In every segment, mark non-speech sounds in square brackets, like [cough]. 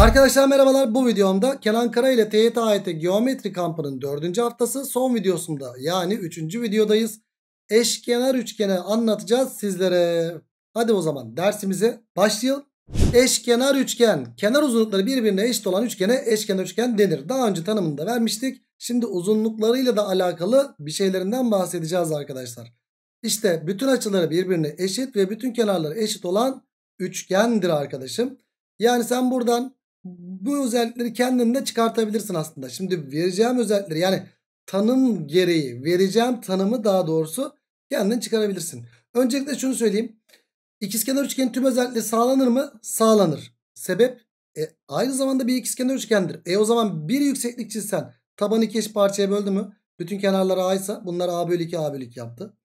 Arkadaşlar merhabalar bu videomda Kenan Kara ile TYT AYT e Geometri kampının 4. haftası son videosunda yani 3. videodayız. Eşkenar üçgeni anlatacağız sizlere. Hadi o zaman dersimize başlayalım. Eşkenar üçgen kenar uzunlukları birbirine eşit olan üçgene eşkenar üçgen denir. Daha önce tanımını da vermiştik. Şimdi uzunluklarıyla da alakalı bir şeylerinden bahsedeceğiz arkadaşlar. İşte bütün açıları birbirine eşit ve bütün kenarları eşit olan üçgendir arkadaşım. Yani sen buradan bu özellikleri kendinde çıkartabilirsin aslında. Şimdi vereceğim özellikleri yani tanım gereği vereceğim tanımı daha doğrusu kendin çıkarabilirsin. Öncelikle şunu söyleyeyim. İkizkenar üçgenin tüm özellikleri sağlanır mı? Sağlanır. Sebep? E, aynı zamanda bir ikizkenar üçgendir. E o zaman bir yükseklik çizsen tabanı iki eş parçaya böldü mü? Bütün kenarları A ise bunlar A bölü 2 A bölü 2 yaptı.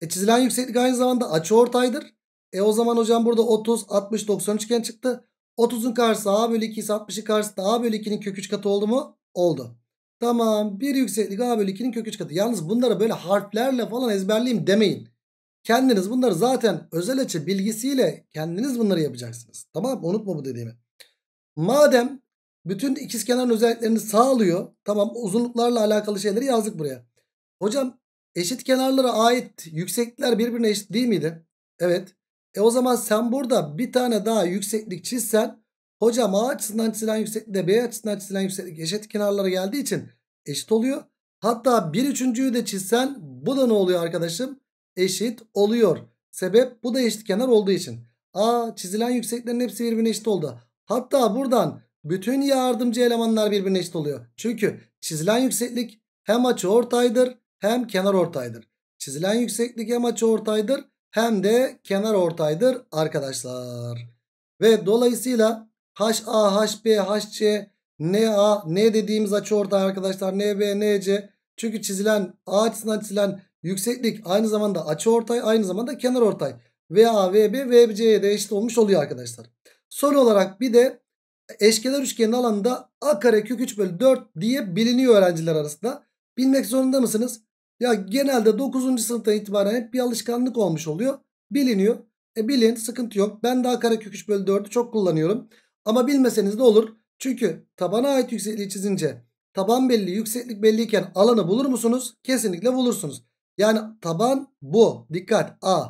E çizilen yükseklik aynı zamanda açı ortaydır. E o zaman hocam burada 30, 60, 90 üçgen çıktı. 30'un karşısı a bölü 2 ise 60'ın karşısı da a bölü 2'nin kök 3 katı oldu mu? Oldu. Tamam bir yükseklik a bölü 2'nin kök 3 katı. Yalnız bunları böyle harflerle falan ezberleyeyim demeyin. Kendiniz bunları zaten özel açı bilgisiyle kendiniz bunları yapacaksınız. Tamam Unutma bu dediğimi. Madem bütün ikizkenarın özelliklerini sağlıyor. Tamam uzunluklarla alakalı şeyleri yazdık buraya. Hocam eşit kenarlara ait yükseklikler birbirine eşit değil miydi? Evet. E o zaman sen burada bir tane daha yükseklik çizsen hocam A açısından çizilen yükseklik de B açısından çizilen yükseklik eşit kenarlara geldiği için eşit oluyor. Hatta bir üçüncüyü de çizsen bu da ne oluyor arkadaşım? Eşit oluyor. Sebep bu da eşit kenar olduğu için. A çizilen yükseklerin hepsi birbirine eşit oldu. Hatta buradan bütün yardımcı elemanlar birbirine eşit oluyor. Çünkü çizilen yükseklik hem açı ortaydır hem kenar ortaydır. Çizilen yükseklik hem açı ortaydır hem de kenar ortaydır arkadaşlar. Ve dolayısıyla HA, HB, HC, NA, N dediğimiz açı ortay arkadaşlar. NB, NC. Çünkü çizilen A açısından çizilen yükseklik aynı zamanda açı ortay aynı zamanda kenar ortay. VA, VB, VC'ye de eşit olmuş oluyor arkadaşlar. Son olarak bir de eşkenar üçgenin alanında A kare kök 3 bölü 4 diye biliniyor öğrenciler arasında. Bilmek zorunda mısınız? Ya genelde 9. sınıftan itibaren hep bir alışkanlık olmuş oluyor. Biliniyor. E bilin sıkıntı yok. Ben daha kare kök 3 bölü 4'ü çok kullanıyorum. Ama bilmeseniz de olur. Çünkü tabana ait yüksekliği çizince taban belli yükseklik belliyken alanı bulur musunuz? Kesinlikle bulursunuz. Yani taban bu. Dikkat A.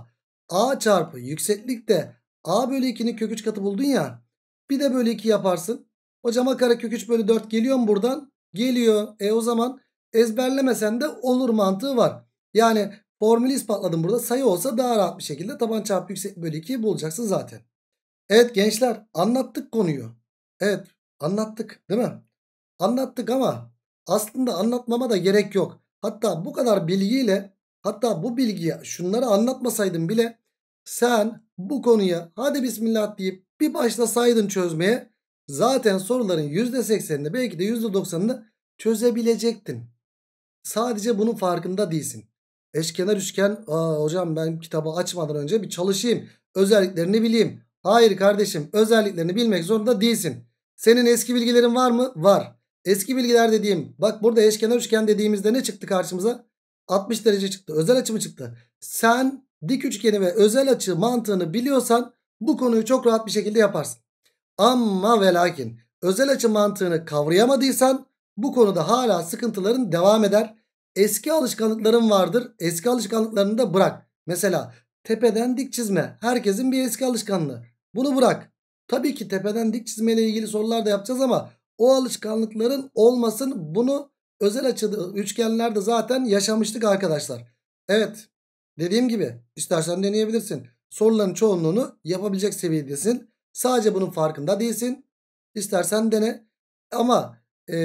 A çarpı yükseklik de A bölü 2'nin kök 3 katı buldun ya. Bir de bölü 2 yaparsın. Hocama kare kök 3 bölü 4 geliyor mu buradan? Geliyor. E o zaman ezberlemesen de olur mantığı var. Yani formülü ispatladım burada. Sayı olsa daha rahat bir şekilde taban çarpı yükseklik bölü 2'yi bulacaksın zaten. Evet gençler anlattık konuyu. Evet anlattık değil mi? Anlattık ama aslında anlatmama da gerek yok. Hatta bu kadar bilgiyle hatta bu bilgiye şunları anlatmasaydın bile sen bu konuya hadi bismillah deyip bir başlasaydın çözmeye zaten soruların %80'ini belki de %90'ını çözebilecektin. Sadece bunun farkında değilsin. Eşkenar üçgen Aa, hocam ben kitabı açmadan önce bir çalışayım. Özelliklerini bileyim. Hayır kardeşim özelliklerini bilmek zorunda değilsin. Senin eski bilgilerin var mı? Var. Eski bilgiler dediğim bak burada eşkenar üçgen dediğimizde ne çıktı karşımıza? 60 derece çıktı. Özel açı mı çıktı? Sen dik üçgeni ve özel açı mantığını biliyorsan bu konuyu çok rahat bir şekilde yaparsın. Ama ve lakin özel açı mantığını kavrayamadıysan bu konuda hala sıkıntıların devam eder. Eski alışkanlıkların vardır. Eski alışkanlıklarını da bırak. Mesela tepeden dik çizme. Herkesin bir eski alışkanlığı. Bunu bırak. Tabii ki tepeden dik çizmeyle ilgili sorular da yapacağız ama o alışkanlıkların olmasın. Bunu özel açıda üçgenlerde zaten yaşamıştık arkadaşlar. Evet dediğim gibi istersen deneyebilirsin. Soruların çoğunluğunu yapabilecek seviyedesin. Sadece bunun farkında değilsin. İstersen dene. Ama e,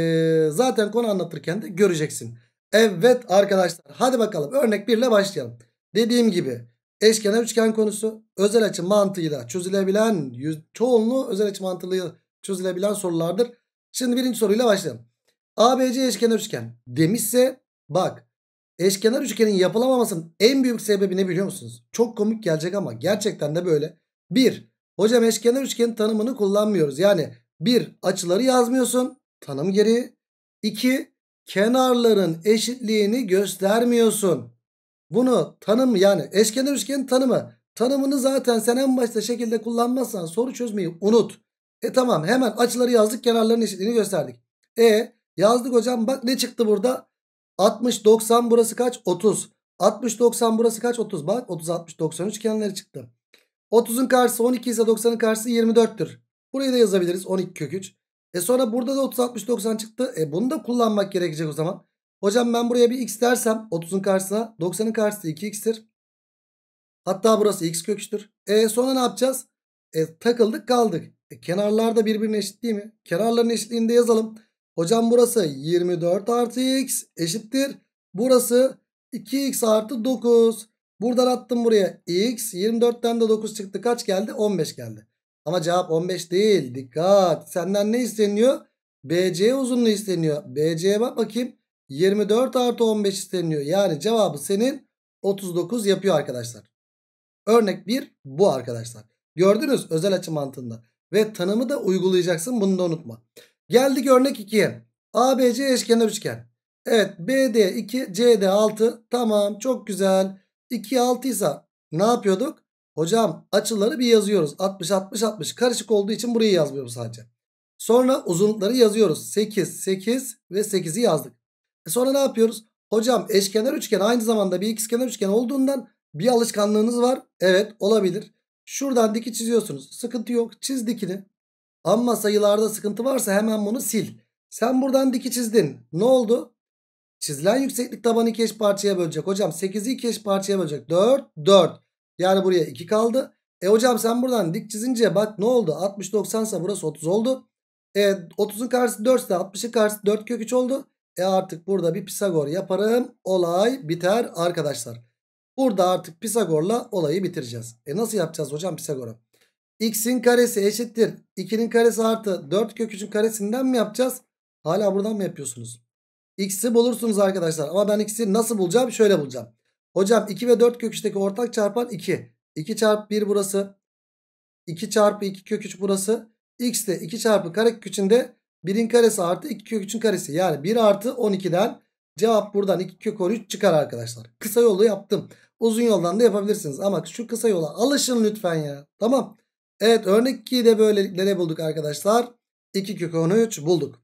zaten konu anlatırken de göreceksin. Evet arkadaşlar hadi bakalım örnek 1 ile başlayalım. Dediğim gibi eşkenar üçgen konusu özel açı mantığıyla çözülebilen çoğunluğu özel açı mantığıyla çözülebilen sorulardır. Şimdi birinci soruyla başlayalım. ABC eşkenar üçgen demişse bak eşkenar üçgenin yapılamamasının en büyük sebebi ne biliyor musunuz? Çok komik gelecek ama gerçekten de böyle. 1. Hocam eşkenar üçgenin tanımını kullanmıyoruz. Yani bir açıları yazmıyorsun. Tanım geri. 2. Kenarların eşitliğini göstermiyorsun. Bunu tanım yani eşkenar üçgenin tanımı. Tanımını zaten sen en başta şekilde kullanmazsan soru çözmeyi unut. E tamam hemen açıları yazdık kenarların eşitliğini gösterdik. E yazdık hocam bak ne çıktı burada? 60-90 burası kaç? 30. 60-90 burası kaç? 30. Bak 30-60-90 üçgenleri çıktı. 30'un karşısı 12 ise 90'ın karşısı 24'tür. Burayı da yazabiliriz 12 kök 3. E sonra burada da 30 60 90 çıktı. E bunu da kullanmak gerekecek o zaman. Hocam ben buraya bir x dersem 30'un karşısına 90'ın karşısı 2x'tir. Hatta burası x köküçtür. E sonra ne yapacağız? E takıldık kaldık. E, kenarlar da birbirine eşit değil mi? Kenarların eşitliğini de yazalım. Hocam burası 24 artı x eşittir. Burası 2x artı 9. Buradan attım buraya x. 24'ten de 9 çıktı. Kaç geldi? 15 geldi. Ama cevap 15 değil. Dikkat. Senden ne isteniyor? BC uzunluğu isteniyor. BC'ye bak bakayım. 24 artı 15 isteniyor. Yani cevabı senin 39 yapıyor arkadaşlar. Örnek 1 bu arkadaşlar. Gördünüz özel açı mantığında. Ve tanımı da uygulayacaksın bunu da unutma. Geldik örnek 2'ye. ABC eşkenar üçgen. Evet BD 2 CD 6 tamam çok güzel. 2 6 ise ne yapıyorduk? Hocam açıları bir yazıyoruz. 60 60 60 karışık olduğu için burayı yazmıyorum sadece. Sonra uzunlukları yazıyoruz. 8 8 ve 8'i yazdık. E sonra ne yapıyoruz? Hocam eşkenar üçgen aynı zamanda bir ikizkenar üçgen olduğundan bir alışkanlığınız var. Evet olabilir. Şuradan diki çiziyorsunuz. Sıkıntı yok. Çiz dikini. Ama sayılarda sıkıntı varsa hemen bunu sil. Sen buradan diki çizdin. Ne oldu? Çizilen yükseklik tabanı iki eş parçaya bölecek. Hocam 8'i iki eş parçaya bölecek. 4, 4. Yani buraya 2 kaldı. E hocam sen buradan dik çizince bak ne oldu? 60-90 ise burası 30 oldu. E 30'un karşısı 4 ise 60'ın karşısı 4 kök 3 oldu. E artık burada bir Pisagor yaparım. Olay biter arkadaşlar. Burada artık Pisagor'la olayı bitireceğiz. E nasıl yapacağız hocam Pisagor'u? X'in karesi eşittir. 2'nin karesi artı 4 kök 3'ün karesinden mi yapacağız? Hala buradan mı yapıyorsunuz? X'i bulursunuz arkadaşlar. Ama ben X'i nasıl bulacağım? Şöyle bulacağım. Hocam 2 ve 4 kök ortak çarpan 2. 2 çarpı 1 burası. 2 çarpı 2 kök 3 burası. X de 2 çarpı kare 3'ün de 1'in karesi artı 2 kök 3'ün karesi. Yani 1 artı 12'den cevap buradan 2 kök 13 çıkar arkadaşlar. Kısa yolu yaptım. Uzun yoldan da yapabilirsiniz. Ama şu kısa yola alışın lütfen ya. Tamam. Evet örnek 2'yi de böylelikle ne bulduk arkadaşlar? 2 kök 13 bulduk.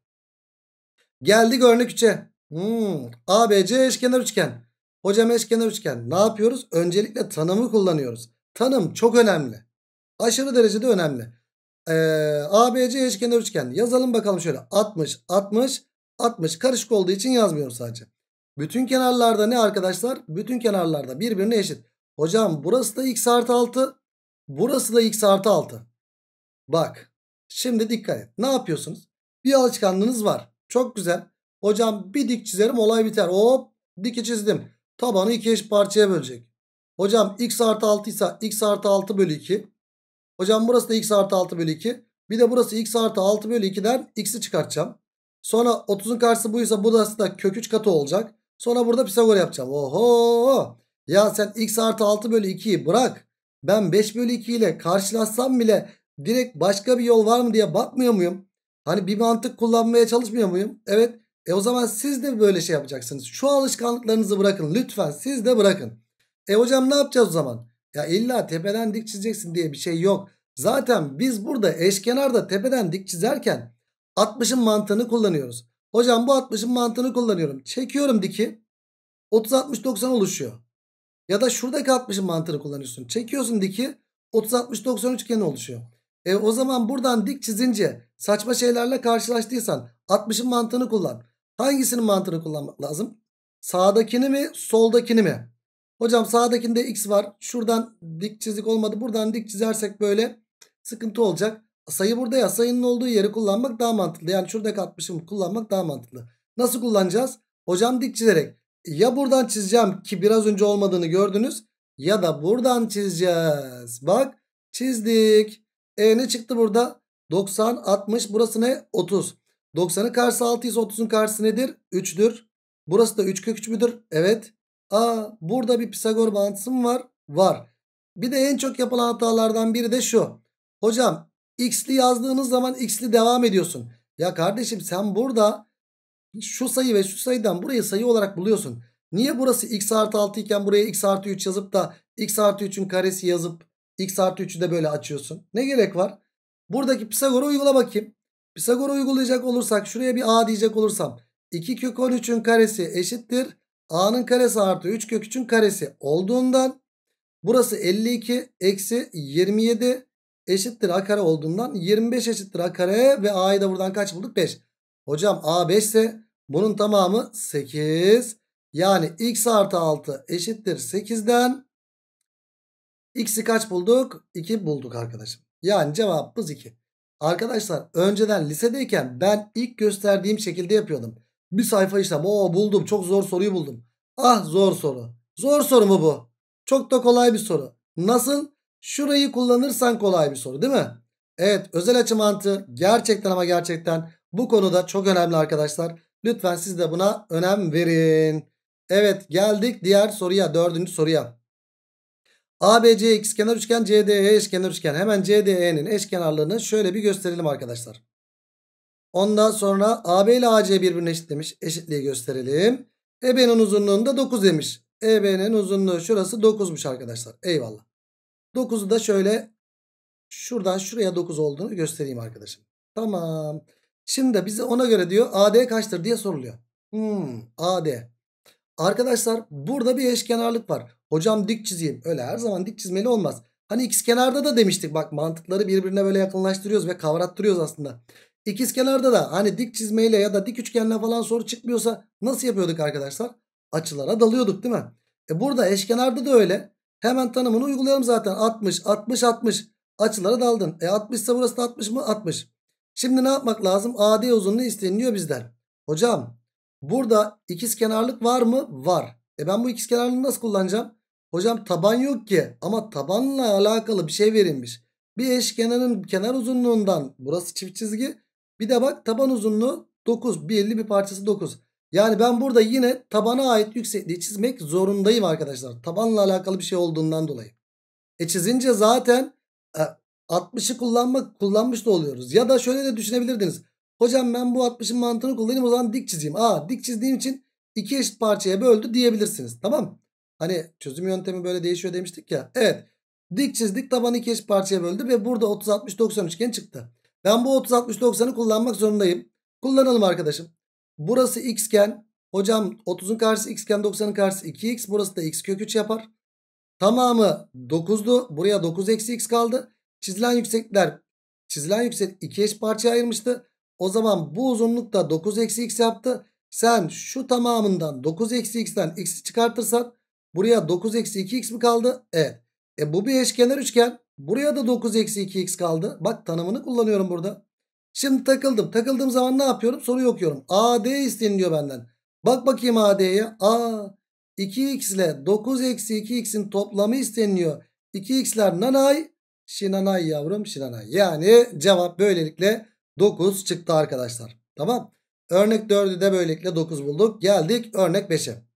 Geldik örnek 3'e. Hmm, ABC eşkenar üçgen. Hocam eşkenar üçgen ne yapıyoruz? Öncelikle tanımı kullanıyoruz. Tanım çok önemli. Aşırı derecede önemli. Ee, ABC eşkenar üçgen yazalım bakalım şöyle 60 60 60 karışık olduğu için yazmıyorum sadece. Bütün kenarlarda ne arkadaşlar? Bütün kenarlarda birbirine eşit. Hocam burası da x artı 6. Burası da x artı 6. Bak şimdi dikkat et. Ne yapıyorsunuz? Bir alışkanlığınız var. Çok güzel. Hocam bir dik çizerim olay biter. Hop diki çizdim tabanı iki eş parçaya bölecek. Hocam x artı 6 ise x artı 6 bölü 2. Hocam burası da x artı 6 bölü 2. Bir de burası x artı 6 bölü 2'den x'i çıkartacağım. Sonra 30'un karşısı buysa burası da kök 3 katı olacak. Sonra burada Pisagor yapacağım. Oho! Ya sen x artı 6 bölü 2'yi bırak. Ben 5 bölü 2 ile karşılaşsam bile direkt başka bir yol var mı diye bakmıyor muyum? Hani bir mantık kullanmaya çalışmıyor muyum? Evet e o zaman siz de böyle şey yapacaksınız. Şu alışkanlıklarınızı bırakın. Lütfen siz de bırakın. E hocam ne yapacağız o zaman? Ya illa tepeden dik çizeceksin diye bir şey yok. Zaten biz burada eşkenarda tepeden dik çizerken 60'ın mantığını kullanıyoruz. Hocam bu 60'ın mantığını kullanıyorum. Çekiyorum diki. 30-60-90 oluşuyor. Ya da şuradaki 60'ın mantığını kullanıyorsun. Çekiyorsun diki. 30-60-90 üçgeni oluşuyor. E o zaman buradan dik çizince saçma şeylerle karşılaştıysan 60'ın mantığını kullan. Hangisinin mantığını kullanmak lazım? Sağdakini mi soldakini mi? Hocam sağdakinde x var. Şuradan dik çizik olmadı. Buradan dik çizersek böyle sıkıntı olacak. Sayı burada ya sayının olduğu yeri kullanmak daha mantıklı. Yani şurada katmışım kullanmak daha mantıklı. Nasıl kullanacağız? Hocam dik çizerek. Ya buradan çizeceğim ki biraz önce olmadığını gördünüz. Ya da buradan çizeceğiz. Bak çizdik. E ne çıktı burada? 90, 60. Burası ne? 30. 90'ın karşısı 600 30'un karşısı nedir? 3'dür. Burası da 3 kök 3 müdür? Evet. Aa burada bir Pisagor bağıntısı mı var? Var. Bir de en çok yapılan hatalardan biri de şu. Hocam x'li yazdığınız zaman x'li devam ediyorsun. Ya kardeşim sen burada şu sayı ve şu sayıdan burayı sayı olarak buluyorsun. Niye burası x artı 6 iken buraya x artı 3 yazıp da x artı 3'ün karesi yazıp x artı 3'ü de böyle açıyorsun? Ne gerek var? Buradaki Pisagor'u uygula bakayım. Pisagor uygulayacak olursak şuraya bir a diyecek olursam 2 kök 13'ün karesi eşittir. a'nın karesi artı 3 kök 3'ün karesi olduğundan burası 52 eksi 27 eşittir a kare olduğundan 25 eşittir a kare ve a'yı da buradan kaç bulduk 5. Hocam a 5 ise bunun tamamı 8. Yani x artı 6 eşittir 8'den x'i kaç bulduk? 2 bulduk arkadaşım. Yani cevabımız 2. Arkadaşlar önceden lisedeyken ben ilk gösterdiğim şekilde yapıyordum. Bir sayfa işlem. Oo buldum. Çok zor soruyu buldum. Ah zor soru. Zor soru mu bu? Çok da kolay bir soru. Nasıl? Şurayı kullanırsan kolay bir soru değil mi? Evet özel açı mantığı gerçekten ama gerçekten bu konuda çok önemli arkadaşlar. Lütfen siz de buna önem verin. Evet geldik diğer soruya dördüncü soruya. ABC ikizkenar üçgen, CDE eşkenar üçgen. Hemen CDE'nin eşkenarlığını şöyle bir gösterelim arkadaşlar. Ondan sonra AB ile AC birbirine eşit demiş. Eşitliği gösterelim. EB'nin uzunluğunda 9 demiş. EB'nin uzunluğu şurası 9'muş arkadaşlar. Eyvallah. 9'u da şöyle şuradan şuraya 9 olduğunu göstereyim arkadaşım. Tamam. Şimdi bize ona göre diyor AD kaçtır diye soruluyor. Hmm, AD. Arkadaşlar burada bir eşkenarlık var. Hocam dik çizeyim. Öyle her zaman dik çizmeli olmaz. Hani ikiz kenarda da demiştik bak mantıkları birbirine böyle yakınlaştırıyoruz ve kavrattırıyoruz aslında. İkiz kenarda da hani dik çizmeyle ya da dik üçgenle falan soru çıkmıyorsa nasıl yapıyorduk arkadaşlar? Açılara dalıyorduk değil mi? E burada eşkenarda da öyle. Hemen tanımını uygulayalım zaten. 60, 60, 60. Açılara daldın. E 60 ise burası da 60 mı? 60. Şimdi ne yapmak lazım? AD uzunluğu isteniliyor bizden. Hocam burada ikiz kenarlık var mı? Var. E ben bu ikiz kenarlığı nasıl kullanacağım? Hocam taban yok ki ama tabanla alakalı bir şey verilmiş. Bir eşkenarın kenar uzunluğundan burası çift çizgi. Bir de bak taban uzunluğu 9. Birli bir parçası 9. Yani ben burada yine tabana ait yüksekliği çizmek zorundayım arkadaşlar. Tabanla alakalı bir şey olduğundan dolayı. E çizince zaten 60'ı e, kullanmak kullanmış da oluyoruz. Ya da şöyle de düşünebilirdiniz. Hocam ben bu 60'ın mantığını kullanayım o zaman dik çizeyim. Aa dik çizdiğim için iki eşit parçaya böldü diyebilirsiniz. Tamam Hani çözüm yöntemi böyle değişiyor demiştik ya. Evet. Dik çizdik tabanı iki eş parçaya böldü ve burada 30 60 90 üçgen çıktı. Ben bu 30 60 90'ı kullanmak zorundayım. Kullanalım arkadaşım. Burası x iken hocam 30'un karşısı x iken 90'ın karşısı 2x. Burası da x kök 3 yapar. Tamamı 9'du. Buraya 9 eksi x kaldı. Çizilen yüksekler çizilen yüksek iki eş parçaya ayırmıştı. O zaman bu uzunluk da 9 eksi x yaptı. Sen şu tamamından 9 eksi x'ten x'i çıkartırsan Buraya 9 eksi 2x mi kaldı? Evet. E bu bir eşkenar üçgen. Buraya da 9 eksi 2x kaldı. Bak tanımını kullanıyorum burada. Şimdi takıldım. Takıldığım zaman ne yapıyorum? Soruyu okuyorum. AD isteniliyor benden. Bak bakayım AD'ye. A 2x ile 9 eksi 2x'in toplamı isteniliyor. 2x'ler nanay. Şinanay yavrum şinanay. Yani cevap böylelikle 9 çıktı arkadaşlar. Tamam. Örnek 4'ü de böylelikle 9 bulduk. Geldik örnek 5'e.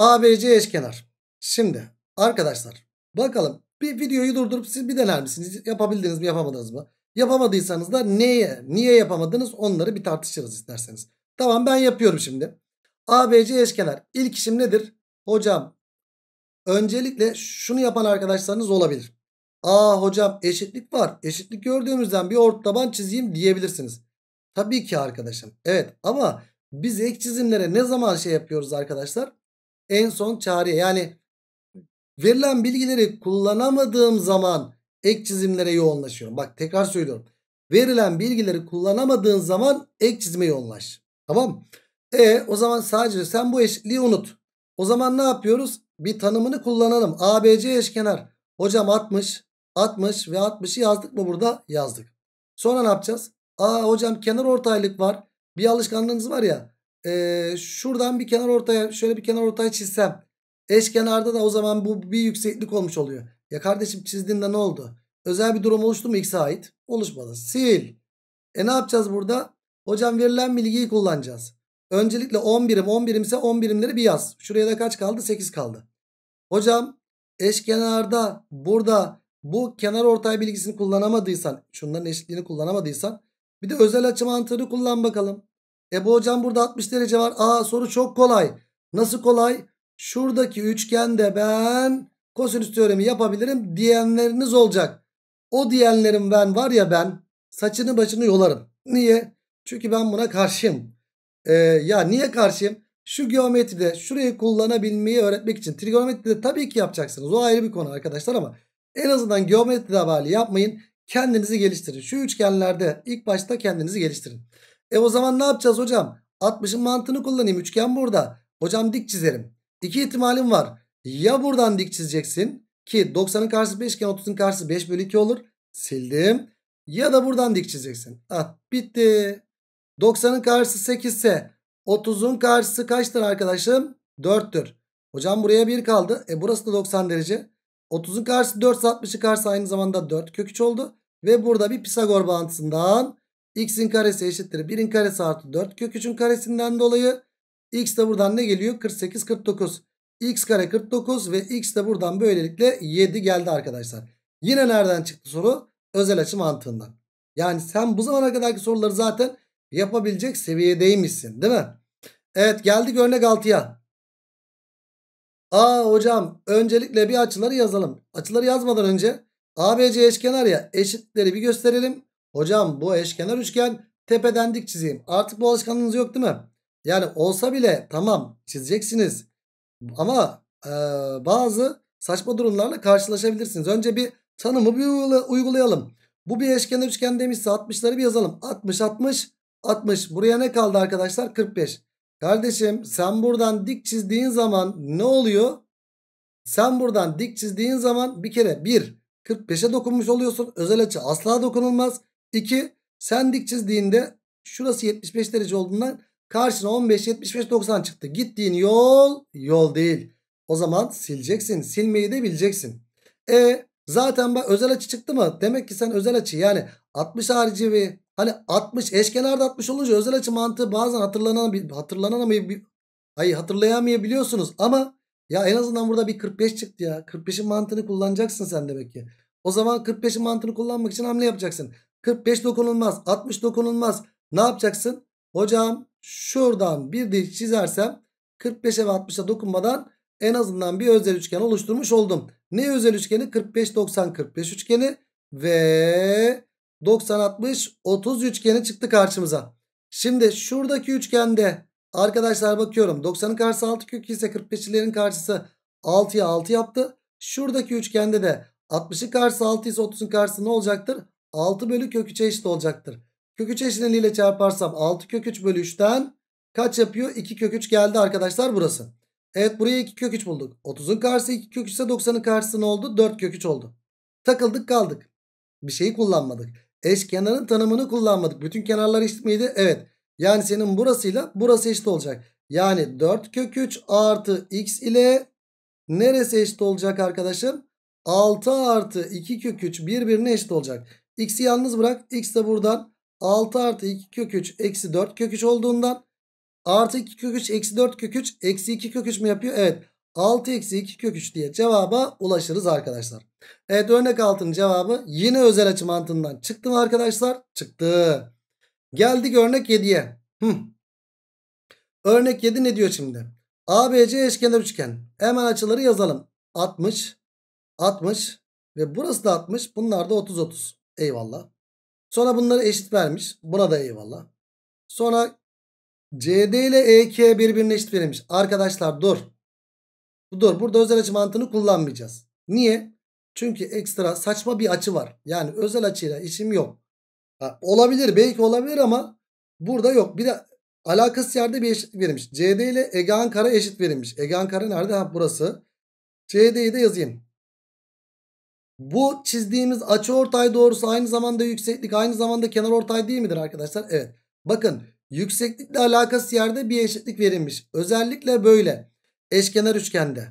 ABC eşkenar. Şimdi arkadaşlar bakalım bir videoyu durdurup siz bir dener misiniz? Yapabildiniz mi yapamadınız mı? Yapamadıysanız da neye, niye yapamadınız onları bir tartışırız isterseniz. Tamam ben yapıyorum şimdi. ABC eşkenar. İlk işim nedir? Hocam öncelikle şunu yapan arkadaşlarınız olabilir. Aa hocam eşitlik var. Eşitlik gördüğümüzden bir ort taban çizeyim diyebilirsiniz. Tabii ki arkadaşım. Evet ama biz ek çizimlere ne zaman şey yapıyoruz arkadaşlar? en son çare yani verilen bilgileri kullanamadığım zaman ek çizimlere yoğunlaşıyorum. Bak tekrar söylüyorum. Verilen bilgileri kullanamadığın zaman ek çizime yoğunlaş. Tamam E o zaman sadece sen bu eşitliği unut. O zaman ne yapıyoruz? Bir tanımını kullanalım. ABC eşkenar. Hocam 60, 60 ve 60'ı yazdık mı burada? Yazdık. Sonra ne yapacağız? Aa hocam kenar ortaylık var. Bir alışkanlığınız var ya e, şuradan bir kenar ortaya şöyle bir kenar ortaya çizsem eşkenarda da o zaman bu bir yükseklik olmuş oluyor. Ya kardeşim çizdiğinde ne oldu? Özel bir durum oluştu mu x'e ait? Oluşmadı. Sil. E ne yapacağız burada? Hocam verilen bilgiyi kullanacağız. Öncelikle 10 birim 10 birim ise 10 birimleri bir yaz. Şuraya da kaç kaldı? 8 kaldı. Hocam eşkenarda burada bu kenar ortay bilgisini kullanamadıysan şunların eşitliğini kullanamadıysan bir de özel açı mantığını kullan bakalım. E bu hocam burada 60 derece var. Aa soru çok kolay. Nasıl kolay? Şuradaki üçgende ben kosinüs teoremi yapabilirim diyenleriniz olacak. O diyenlerim ben var ya ben saçını başını yolarım. Niye? Çünkü ben buna karşıyım. Ee, ya niye karşıyım? Şu geometride şurayı kullanabilmeyi öğretmek için trigonometride tabii ki yapacaksınız. O ayrı bir konu arkadaşlar ama en azından geometride bari yapmayın. Kendinizi geliştirin. Şu üçgenlerde ilk başta kendinizi geliştirin. E o zaman ne yapacağız hocam? 60'ın mantığını kullanayım. Üçgen burada. Hocam dik çizerim. İki ihtimalim var. Ya buradan dik çizeceksin ki 90'ın karşısı 5 iken 30'un karşısı 5 bölü 2 olur. Sildim. Ya da buradan dik çizeceksin. Ah bitti. 90'ın karşısı 8 ise 30'un karşısı kaçtır arkadaşım? 4'tür. Hocam buraya 1 kaldı. E burası da 90 derece. 30'un karşısı 4 60'ı karşısı aynı zamanda 4 kök 3 oldu. Ve burada bir Pisagor bağıntısından x'in karesi eşittir 1'in karesi artı 4 kök karesinden dolayı x de buradan ne geliyor? 48 49. x kare 49 ve x de buradan böylelikle 7 geldi arkadaşlar. Yine nereden çıktı soru? Özel açı mantığından. Yani sen bu zamana kadarki soruları zaten yapabilecek seviyedeymişsin değil mi? Evet geldik örnek 6'ya. Aa hocam öncelikle bir açıları yazalım. Açıları yazmadan önce ABC eşkenar ya eşitleri bir gösterelim. Hocam bu eşkenar üçgen tepeden dik çizeyim. Artık bu alışkanlığınız yok değil mi? Yani olsa bile tamam çizeceksiniz. Ama e, bazı saçma durumlarla karşılaşabilirsiniz. Önce bir tanımı bir uygulayalım. Bu bir eşkenar üçgen demişse 60'ları bir yazalım. 60 60 60. Buraya ne kaldı arkadaşlar? 45. Kardeşim sen buradan dik çizdiğin zaman ne oluyor? Sen buradan dik çizdiğin zaman bir kere 1 45'e dokunmuş oluyorsun. Özel açı asla dokunulmaz. 2 sen dik çizdiğinde şurası 75 derece olduğundan karşısına 15 75 90 çıktı. Gittiğin yol yol değil. O zaman sileceksin. Silmeyi de bileceksin. E zaten bak özel açı çıktı mı? Demek ki sen özel açı yani 60 harici ve hani 60 eşkenarda 60 olunca özel açı mantığı bazen hatırlanan hatırlanamayı ay hatırlayamayabiliyorsunuz ama ya en azından burada bir 45 çıktı ya. 45'in mantığını kullanacaksın sen demek ki. O zaman 45'in mantığını kullanmak için hamle yapacaksın. 45 dokunulmaz. 60 dokunulmaz. Ne yapacaksın? Hocam şuradan bir dik çizersem 45'e ve 60'a dokunmadan en azından bir özel üçgen oluşturmuş oldum. Ne özel üçgeni? 45 90 45 üçgeni ve 90 60 30 üçgeni çıktı karşımıza. Şimdi şuradaki üçgende arkadaşlar bakıyorum 90'ın karşısı 6 kök ise 45'lerin karşısı 6'ya 6 yaptı. Şuradaki üçgende de 60'ın karşısı 6 ise 30'un karşısı ne olacaktır? 6 bölü kök 3'e eşit olacaktır. Kök 3 eşitini ile çarparsam 6 kök 3 bölü 3'ten kaç yapıyor? 2 kök 3 geldi arkadaşlar burası. Evet buraya 2 kök 3 bulduk. 30'un karşısı 2 kök 3 ise 90'ın karşısı ne oldu? 4 kök 3 oldu. Takıldık kaldık. Bir şeyi kullanmadık. Eşkenarın tanımını kullanmadık. Bütün kenarlar eşit miydi? Evet. Yani senin burasıyla burası eşit olacak. Yani 4 kök 3 artı x ile neresi eşit olacak arkadaşım? 6 artı 2 kök 3 birbirine eşit olacak. X'i yalnız bırak. X de buradan 6 artı 2 kök 3 eksi 4 kök 3 olduğundan artı 2 kök 3 eksi 4 kök 3 eksi 2 kök 3 mü yapıyor? Evet. 6 eksi 2 kök 3 diye cevaba ulaşırız arkadaşlar. Evet örnek altının cevabı yine özel açı mantığından çıktı mı arkadaşlar? Çıktı. Geldik örnek 7'ye. Örnek 7 ne diyor şimdi? ABC eşkenar üçgen. Hemen açıları yazalım. 60, 60 ve burası da 60. Bunlar da 30, 30. Eyvallah. Sonra bunları eşit vermiş. Buna da eyvallah. Sonra CD ile EK birbirine eşit verilmiş. Arkadaşlar dur. Dur burada özel açı mantığını kullanmayacağız. Niye? Çünkü ekstra saçma bir açı var. Yani özel açıyla işim yok. Ha, olabilir belki olabilir ama burada yok. Bir de alakası yerde bir eşit verilmiş. CD ile Egehan Kara eşit verilmiş. Egehan Kara nerede? Ha burası. CD'yi de yazayım. Bu çizdiğimiz açı ortay doğrusu aynı zamanda yükseklik aynı zamanda kenar ortay değil midir arkadaşlar? Evet. Bakın yükseklikle alakası yerde bir eşitlik verilmiş. Özellikle böyle eşkenar üçgende.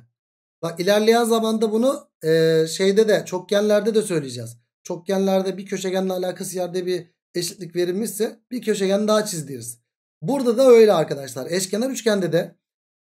Bak ilerleyen zamanda bunu e, şeyde de çokgenlerde de söyleyeceğiz. Çokgenlerde bir köşegenle alakası yerde bir eşitlik verilmişse bir köşegen daha çizdiririz. Burada da öyle arkadaşlar. Eşkenar üçgende de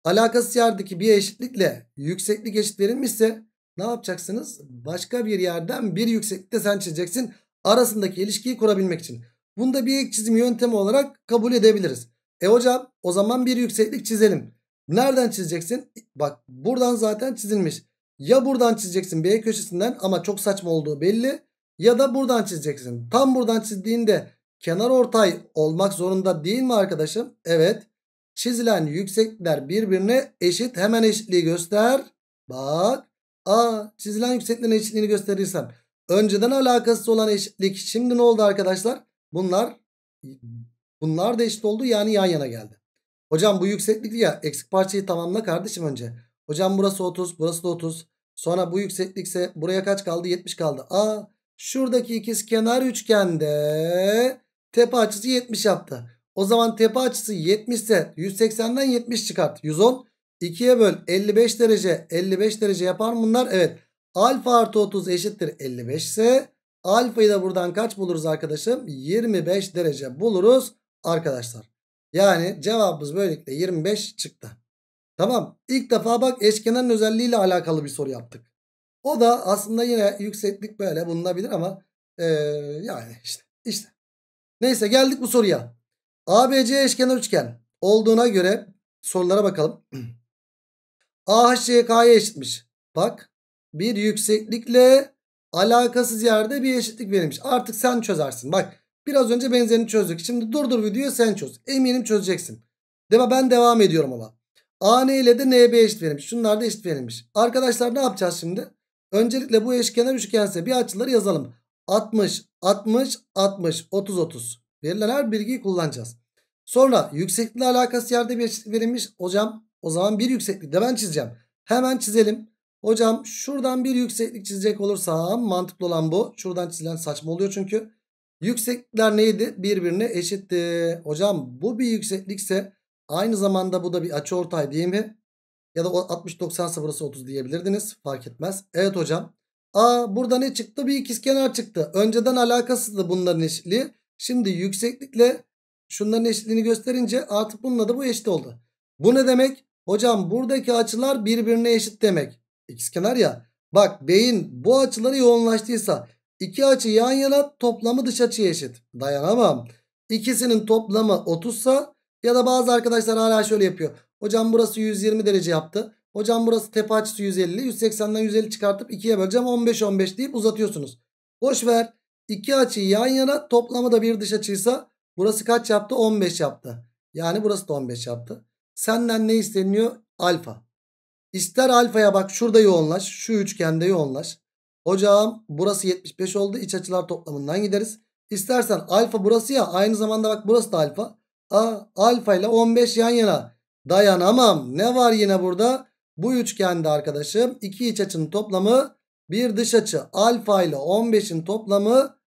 alakası yerdeki bir eşitlikle yükseklik eşit verilmişse ne yapacaksınız? Başka bir yerden bir yükseklikte sen çizeceksin. Arasındaki ilişkiyi kurabilmek için. Bunu da bir ilk çizim yöntemi olarak kabul edebiliriz. E hocam o zaman bir yükseklik çizelim. Nereden çizeceksin? Bak buradan zaten çizilmiş. Ya buradan çizeceksin B köşesinden ama çok saçma olduğu belli. Ya da buradan çizeceksin. Tam buradan çizdiğinde kenar ortay olmak zorunda değil mi arkadaşım? Evet. Çizilen yükseklikler birbirine eşit. Hemen eşitliği göster. Bak. A çizilen yükseklerin eşitliğini gösterirsen önceden alakasız olan eşitlik şimdi ne oldu arkadaşlar? Bunlar bunlar da eşit oldu yani yan yana geldi. Hocam bu yükseklik ya eksik parçayı tamamla kardeşim önce. Hocam burası 30 burası da 30. Sonra bu yükseklikse buraya kaç kaldı? 70 kaldı. A şuradaki ikiz kenar üçgende tepe açısı 70 yaptı. O zaman tepe açısı 70 ise 180'den 70 çıkart. 110 2'ye böl 55 derece 55 derece yapar mı bunlar? Evet. Alfa artı 30 eşittir 55 ise alfayı da buradan kaç buluruz arkadaşım? 25 derece buluruz arkadaşlar. Yani cevabımız böylelikle 25 çıktı. Tamam. İlk defa bak eşkenarın özelliğiyle alakalı bir soru yaptık. O da aslında yine yükseklik böyle bulunabilir ama ee, yani işte işte. Neyse geldik bu soruya. ABC eşkenar üçgen olduğuna göre sorulara bakalım. [clears throat] AHCK'ya eşitmiş. Bak bir yükseklikle alakasız yerde bir eşitlik verilmiş. Artık sen çözersin. Bak biraz önce benzerini çözdük. Şimdi durdur videoyu sen çöz. Eminim çözeceksin. Deme ben devam ediyorum ama. AN ile de NB eşit verilmiş. Şunlar da eşit verilmiş. Arkadaşlar ne yapacağız şimdi? Öncelikle bu eşkenar üçgense bir açıları yazalım. 60, 60, 60, 30, 30. Verilen her bilgiyi kullanacağız. Sonra yükseklikle alakası yerde bir eşitlik verilmiş. Hocam o zaman bir yükseklikte ben çizeceğim. Hemen çizelim. Hocam şuradan bir yükseklik çizecek olursam mantıklı olan bu. Şuradan çizilen saçma oluyor çünkü. Yükseklikler neydi? Birbirine eşitti. Hocam bu bir yükseklikse aynı zamanda bu da bir açıortay değil mi? Ya da 60-90 burası 30 diyebilirdiniz. Fark etmez. Evet hocam. Aa burada ne çıktı? Bir ikizkenar çıktı. Önceden alakasızdı bunların eşitliği. Şimdi yükseklikle şunların eşitliğini gösterince artık bununla da bu eşit oldu. Bu ne demek? Hocam buradaki açılar birbirine eşit demek. İkiz kenar ya. Bak beyin bu açıları yoğunlaştıysa iki açı yan yana toplamı dış açıya eşit. Dayanamam. İkisinin toplamı 30 sa ya da bazı arkadaşlar hala şöyle yapıyor. Hocam burası 120 derece yaptı. Hocam burası tepe açısı 150. 180'den 150 çıkartıp 2'ye böleceğim. 15 15 deyip uzatıyorsunuz. Boş ver. İki açıyı yan yana toplamı da bir dış açıysa burası kaç yaptı? 15 yaptı. Yani burası da 15 yaptı. Senden ne isteniyor? Alfa. İster alfaya bak şurada yoğunlaş. Şu üçgende yoğunlaş. Hocam burası 75 oldu. İç açılar toplamından gideriz. İstersen alfa burası ya. Aynı zamanda bak burası da alfa. Aa, alfa ile 15 yan yana. Dayanamam. Ne var yine burada? Bu üçgende arkadaşım iki iç açının toplamı bir dış açı. Alfa ile 15'in toplamı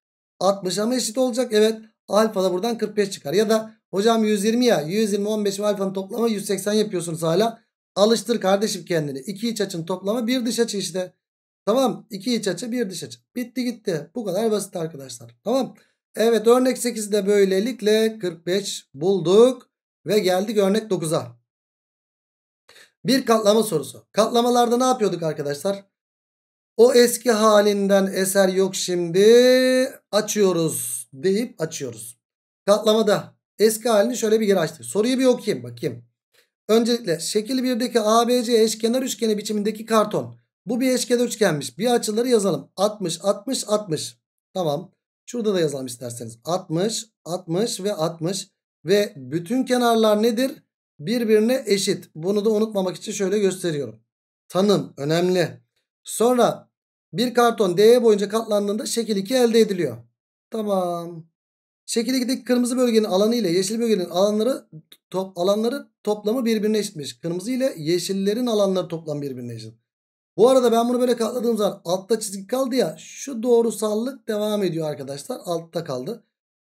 60'a mı eşit olacak? Evet. Alfa da buradan 45 çıkar. Ya da Hocam 120 ya 120 15 ve alfanın toplamı 180 yapıyorsunuz hala. Alıştır kardeşim kendini. İki iç açın toplamı bir dış açı işte. Tamam iki iç açı bir dış açı. Bitti gitti. Bu kadar basit arkadaşlar. Tamam. Evet örnek 8'i de böylelikle 45 bulduk. Ve geldik örnek 9'a. Bir katlama sorusu. Katlamalarda ne yapıyorduk arkadaşlar? O eski halinden eser yok şimdi. Açıyoruz deyip açıyoruz. Katlamada Eski halini şöyle bir geri açtık. Soruyu bir okuyayım bakayım. Öncelikle şekil 1'deki ABC eşkenar üçgeni biçimindeki karton. Bu bir eşkenar üçgenmiş. Bir açıları yazalım. 60, 60, 60. Tamam. Şurada da yazalım isterseniz. 60, 60 ve 60. Ve bütün kenarlar nedir? Birbirine eşit. Bunu da unutmamak için şöyle gösteriyorum. Tanım önemli. Sonra bir karton DE boyunca katlandığında şekil 2 elde ediliyor. Tamam. Şekil 2'deki kırmızı bölgenin alanı ile yeşil bölgenin alanları top, alanları toplamı birbirine eşitmiş. Kırmızı ile yeşillerin alanları toplam birbirine eşit. Bu arada ben bunu böyle katladığım zaman altta çizgi kaldı ya. Şu doğrusallık devam ediyor arkadaşlar. Altta kaldı.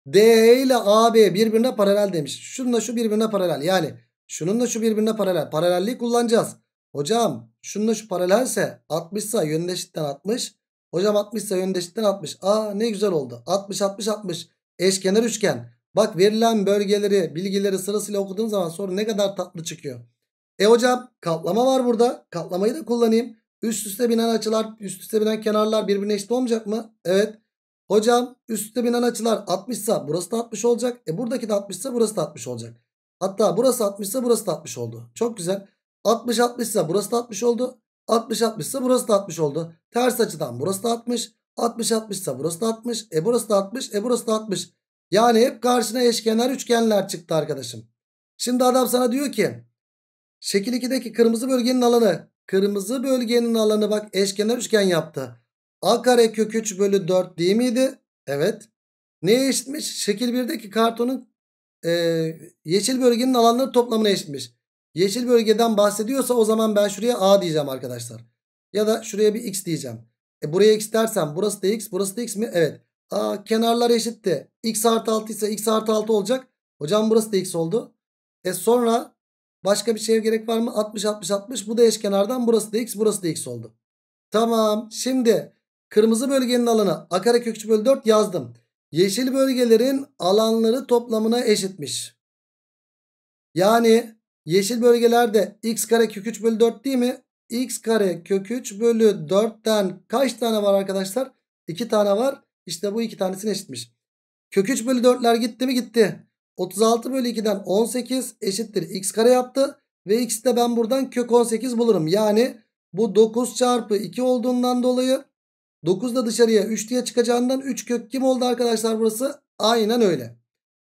DE ile AB birbirine paralel demiş. Şununla şu birbirine paralel. Yani şununla şu birbirine paralel. Paralelliği kullanacağız. Hocam şununla şu paralelse 60 yönde yöndeşitten 60. Hocam 60 yönde yöndeşitten 60. Aa ne güzel oldu. 60 60 60. Eşkenar üçgen. Bak verilen bölgeleri bilgileri sırasıyla okuduğun zaman soru ne kadar tatlı çıkıyor. E hocam katlama var burada. Katlamayı da kullanayım. Üst üste binen açılar üst üste binen kenarlar birbirine eşit olmayacak mı? Evet. Hocam üst üste binen açılar 60 ise burası da 60 olacak. E buradaki de 60 ise burası da 60 olacak. Hatta burası 60 ise burası da 60 oldu. Çok güzel. 60 60 ise burası da 60 oldu. 60 60 ise burası da 60 oldu. Ters açıdan burası da 60. 60 60 ise burası da 60. E burası da 60. E burası da 60. Yani hep karşına eşkenar üçgenler çıktı arkadaşım. Şimdi adam sana diyor ki şekil 2'deki kırmızı bölgenin alanı. Kırmızı bölgenin alanı bak eşkenar üçgen yaptı. A kare kök 3 bölü 4 değil miydi? Evet. Neye eşitmiş? Şekil 1'deki kartonun e, yeşil bölgenin alanları toplamına eşitmiş. Yeşil bölgeden bahsediyorsa o zaman ben şuraya A diyeceğim arkadaşlar. Ya da şuraya bir X diyeceğim. E buraya x dersen burası da x burası da x mi? Evet. Aa, kenarlar eşitti. x artı 6 ise x artı 6 olacak. Hocam burası da x oldu. E sonra başka bir şeye gerek var mı? 60 60 60 bu da eşkenardan burası da x burası da x oldu. Tamam şimdi kırmızı bölgenin alanı a kare kök 3 bölü 4 yazdım. Yeşil bölgelerin alanları toplamına eşitmiş. Yani yeşil bölgelerde x kare kök 3 bölü 4 değil mi? x kare kök 3 bölü 4'ten kaç tane var arkadaşlar? 2 tane var. İşte bu iki tanesine eşitmiş. Kök 3 bölü 4'ler gitti mi gitti. 36 bölü 2'den 18 eşittir x kare yaptı. Ve x'i de ben buradan kök 18 bulurum. Yani bu 9 çarpı 2 olduğundan dolayı 9 da dışarıya 3 diye çıkacağından 3 kök kim oldu arkadaşlar burası? Aynen öyle.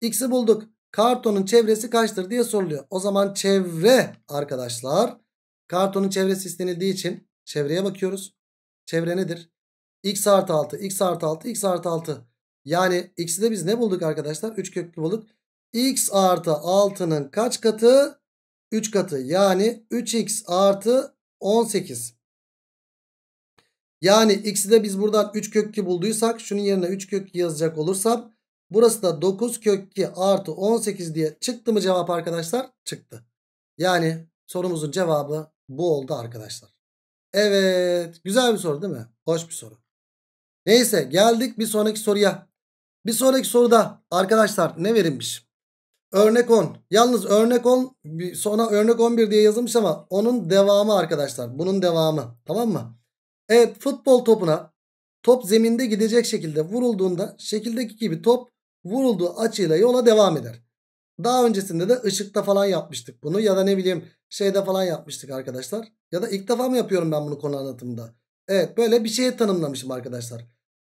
X'i bulduk. Kartonun çevresi kaçtır diye soruluyor. O zaman çevre arkadaşlar Kartonun çevresi istenildiği için çevreye bakıyoruz. Çevre nedir? X artı 6, X artı 6, X artı 6. Yani X'i de biz ne bulduk arkadaşlar? 3 köklü bulduk. X artı 6'nın kaç katı? 3 katı. Yani 3X artı 18. Yani X'i de biz buradan 3 kökü bulduysak şunun yerine 3 kökü yazacak olursam burası da 9 kökü artı 18 diye çıktı mı cevap arkadaşlar? Çıktı. Yani sorumuzun cevabı bu oldu arkadaşlar. Evet güzel bir soru değil mi? Hoş bir soru. Neyse geldik bir sonraki soruya. Bir sonraki soruda arkadaşlar ne verilmiş? Örnek 10. Yalnız örnek 10 sonra örnek 11 diye yazılmış ama onun devamı arkadaşlar. Bunun devamı tamam mı? Evet futbol topuna top zeminde gidecek şekilde vurulduğunda şekildeki gibi top vurulduğu açıyla yola devam eder. Daha öncesinde de ışıkta falan yapmıştık bunu ya da ne bileyim şeyde falan yapmıştık arkadaşlar. Ya da ilk defa mı yapıyorum ben bunu konu anlatımında? Evet böyle bir şey tanımlamışım arkadaşlar.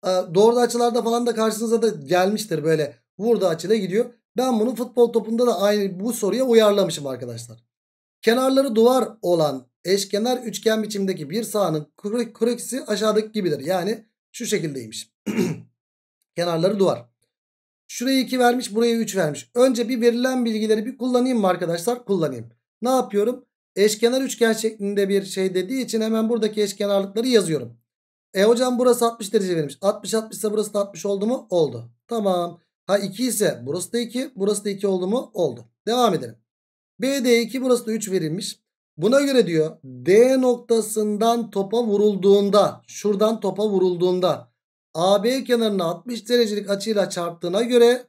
Ee, doğru açılarda falan da karşınıza da gelmiştir böyle vurdu açıda gidiyor. Ben bunu futbol topunda da aynı bu soruya uyarlamışım arkadaşlar. Kenarları duvar olan eşkenar üçgen biçimdeki bir sahanın kureksi aşağıdaki gibidir. Yani şu şekildeymiş. [clears throat] Kenarları duvar. Şuraya 2 vermiş buraya 3 vermiş. Önce bir verilen bilgileri bir kullanayım mı arkadaşlar? Kullanayım. Ne yapıyorum? Eşkenar üçgen şeklinde bir şey dediği için hemen buradaki eşkenarlıkları yazıyorum. E hocam burası 60 derece verilmiş. 60 60 ise burası da 60 oldu mu? Oldu. Tamam. Ha 2 ise burası da 2 burası da 2 oldu mu? Oldu. Devam edelim. BD 2 burası da 3 verilmiş. Buna göre diyor D noktasından topa vurulduğunda şuradan topa vurulduğunda AB kenarını 60 derecelik açıyla çarptığına göre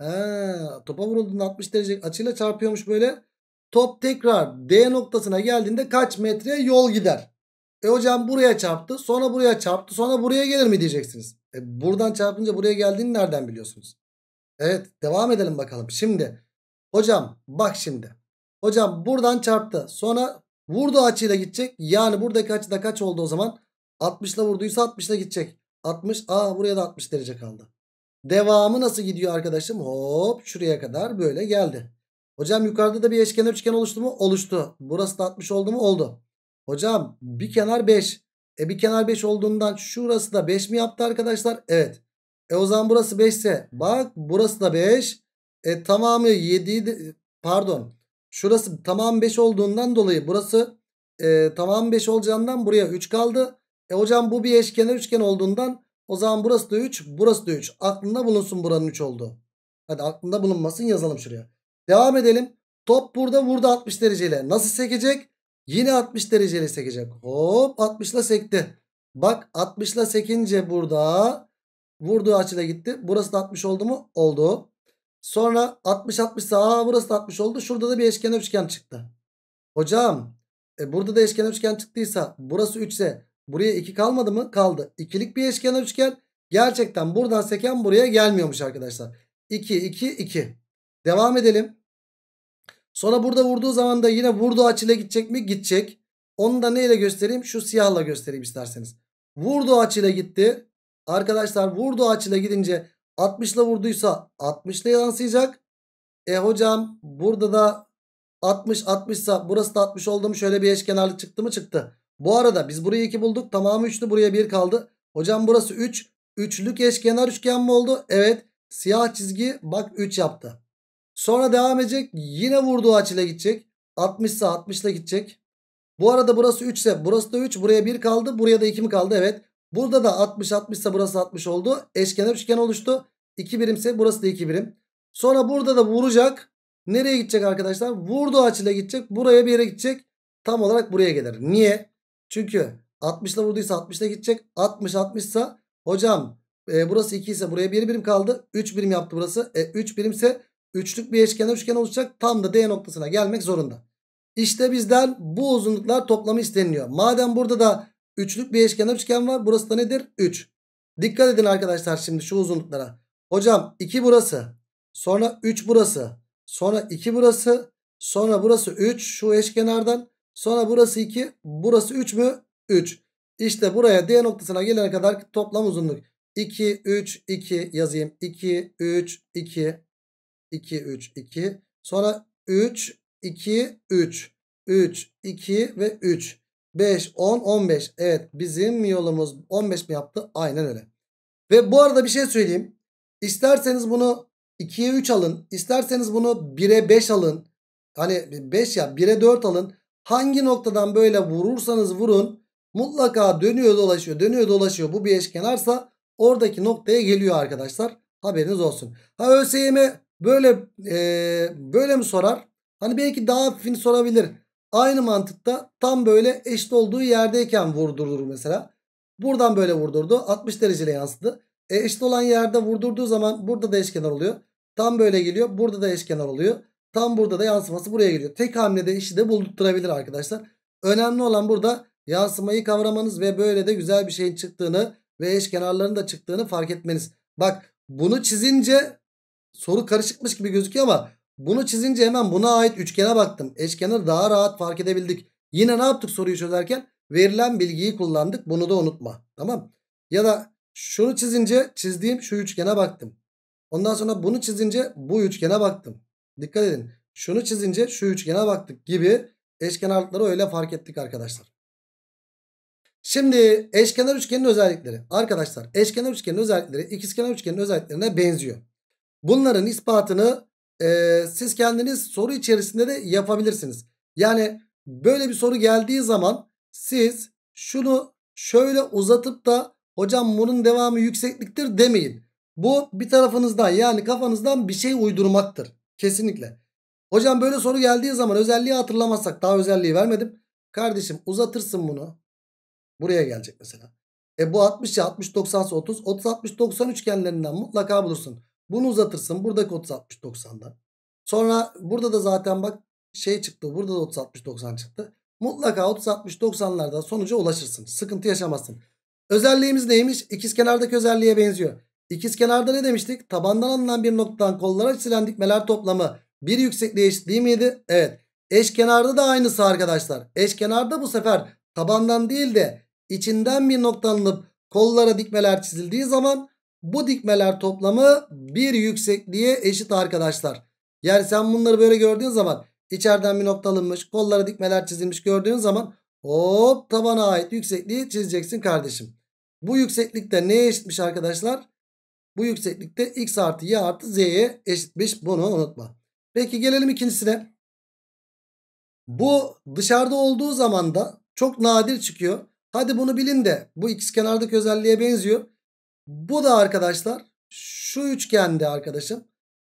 he, topa vurulduğunda 60 derecelik açıyla çarpıyormuş böyle. Top tekrar D noktasına geldiğinde kaç metre yol gider? E hocam buraya çarptı sonra buraya çarptı sonra buraya gelir mi diyeceksiniz. E buradan çarpınca buraya geldiğini nereden biliyorsunuz? Evet devam edelim bakalım. Şimdi hocam bak şimdi. Hocam buradan çarptı sonra vurduğu açıyla gidecek. Yani buradaki açıda kaç oldu o zaman? 60 ile vurduysa 60 ile gidecek. 60. Aa buraya da 60 derece kaldı. Devamı nasıl gidiyor arkadaşım? Hop şuraya kadar böyle geldi. Hocam yukarıda da bir eşkenar üçgen oluştu mu? Oluştu. Burası da 60 oldu mu? Oldu. Hocam bir kenar 5. E bir kenar 5 olduğundan şurası da 5 mi yaptı arkadaşlar? Evet. E o zaman burası 5 ise bak burası da 5. E tamamı 7 pardon. Şurası tamam 5 olduğundan dolayı burası e, tamam 5 olacağından buraya 3 kaldı. E hocam bu bir eşkenar üçgen olduğundan o zaman burası da 3 burası da 3. Aklında bulunsun buranın 3 olduğu. Hadi aklında bulunmasın yazalım şuraya. Devam edelim. Top burada burada 60 dereceyle. Nasıl sekecek? Yine 60 dereceyle sekecek. Hop 60 ile sekti. Bak 60 ile sekince burada vurduğu açıyla gitti. Burası da 60 oldu mu? Oldu. Sonra 60 60 sağa burası da 60 oldu. Şurada da bir eşkenar üçgen çıktı. Hocam e burada da eşkenar üçgen çıktıysa burası 3 ise Buraya 2 kalmadı mı? Kaldı. İkilik bir eşkenar üçgen. Gerçekten buradan seken buraya gelmiyormuş arkadaşlar. 2, 2, 2. Devam edelim. Sonra burada vurduğu zaman da yine vurduğu açıyla gidecek mi? Gidecek. Onu da neyle göstereyim? Şu siyahla göstereyim isterseniz. Vurduğu açıyla gitti. Arkadaşlar vurduğu açıyla gidince 60'la vurduysa 60'la yansıyacak. E hocam burada da 60 60 ise burası da 60 oldu mu? Şöyle bir eşkenarlık çıktı mı? Çıktı. Bu arada biz burayı 2 bulduk. Tamamı 3'lü buraya 1 kaldı. Hocam burası 3. Üç. Üçlük eşkenar üçgen mi oldu? Evet. Siyah çizgi bak 3 yaptı. Sonra devam edecek. Yine vurduğu açıyla gidecek. 60 ise 60 ile gidecek. Bu arada burası 3 ise burası da 3. Buraya 1 kaldı. Buraya da 2 mi kaldı? Evet. Burada da 60 60 ise burası 60 oldu. Eşkenar üçgen oluştu. 2 birimse burası da 2 birim. Sonra burada da vuracak. Nereye gidecek arkadaşlar? Vurduğu açıyla gidecek. Buraya bir yere gidecek. Tam olarak buraya gelir. Niye? Çünkü 60 ile vurduysa 60 ile gidecek. 60 60 ise hocam e, burası 2 ise buraya 1 birim kaldı. 3 birim yaptı burası. E, 3 ise üçlük bir eşkenar üçgen olacak Tam da D noktasına gelmek zorunda. İşte bizden bu uzunluklar toplamı isteniliyor. Madem burada da üçlük bir eşkenar üçgen var. Burası da nedir? 3. Dikkat edin arkadaşlar şimdi şu uzunluklara. Hocam 2 burası. Sonra 3 burası. Sonra 2 burası. Sonra burası 3 şu eşkenardan. Sonra burası 2. Burası 3 mü? 3. İşte buraya D noktasına gelene kadar toplam uzunluk. 2, 3, 2 yazayım. 2, 3, 2. 2, 3, 2. Sonra 3, 2, 3. 3, 2 ve 3. 5, 10, 15. Evet bizim yolumuz 15 mi yaptı? Aynen öyle. Ve bu arada bir şey söyleyeyim. İsterseniz bunu 2'ye 3 alın. İsterseniz bunu 1'e 5 alın. Hani 5 ya 1'e 4 alın. Hangi noktadan böyle vurursanız vurun mutlaka dönüyor dolaşıyor dönüyor dolaşıyor. Bu bir eşkenarsa oradaki noktaya geliyor arkadaşlar. Haberiniz olsun. Ha ÖSYM böyle e, böyle mi sorar? Hani belki daha fin sorabilir. Aynı mantıkta tam böyle eşit olduğu yerdeyken vurdurur mesela. Buradan böyle vurdurdu. 60 dereceyle yansıdı. E eşit olan yerde vurdurduğu zaman burada da eşkenar oluyor. Tam böyle geliyor. Burada da eşkenar oluyor. Tam burada da yansıması buraya giriyor. Tek hamlede işi de buldurtturabilir arkadaşlar. Önemli olan burada yansımayı kavramanız ve böyle de güzel bir şeyin çıktığını ve eşkenarlarının da çıktığını fark etmeniz. Bak bunu çizince soru karışıkmış gibi gözüküyor ama bunu çizince hemen buna ait üçgene baktım. Eşkenarı daha rahat fark edebildik. Yine ne yaptık soruyu çözerken? Verilen bilgiyi kullandık. Bunu da unutma. Tamam. Ya da şunu çizince çizdiğim şu üçgene baktım. Ondan sonra bunu çizince bu üçgene baktım. Dikkat edin. Şunu çizince şu üçgene baktık gibi eşkenarlıkları öyle fark ettik arkadaşlar. Şimdi eşkenar üçgenin özellikleri. Arkadaşlar eşkenar üçgenin özellikleri ikizkenar üçgenin özelliklerine benziyor. Bunların ispatını e, siz kendiniz soru içerisinde de yapabilirsiniz. Yani böyle bir soru geldiği zaman siz şunu şöyle uzatıp da hocam bunun devamı yüksekliktir demeyin. Bu bir tarafınızdan yani kafanızdan bir şey uydurmaktır. Kesinlikle. Hocam böyle soru geldiği zaman özelliği hatırlamazsak daha özelliği vermedim. Kardeşim uzatırsın bunu. Buraya gelecek mesela. E bu 60 ya 60 90 30 30 60 90 üçgenlerinden mutlaka bulursun. Bunu uzatırsın buradaki 30 60 90'dan. Sonra burada da zaten bak şey çıktı. Burada da 30 60 90 çıktı. Mutlaka 30 60 90'larda sonuca ulaşırsın. Sıkıntı yaşamazsın. Özelliğimiz neymiş? İkizkenardaki özelliğe benziyor. İkiz kenarda ne demiştik? Tabandan alınan bir noktadan kollara çizilen dikmeler toplamı bir yüksekliğe eşit değil miydi? Evet. Eşkenarda da aynısı arkadaşlar. Eşkenarda bu sefer tabandan değil de içinden bir nokta alınıp kollara dikmeler çizildiği zaman bu dikmeler toplamı bir yüksekliğe eşit arkadaşlar. Yani sen bunları böyle gördüğün zaman içeriden bir nokta alınmış kollara dikmeler çizilmiş gördüğün zaman hop tabana ait yüksekliği çizeceksin kardeşim. Bu yükseklikte neye eşitmiş arkadaşlar? Bu yükseklikte x artı y artı z'ye eşitmiş. Bunu unutma. Peki gelelim ikincisine. Bu dışarıda olduğu zaman da çok nadir çıkıyor. Hadi bunu bilin de bu x kenardaki özelliğe benziyor. Bu da arkadaşlar şu üçgende arkadaşım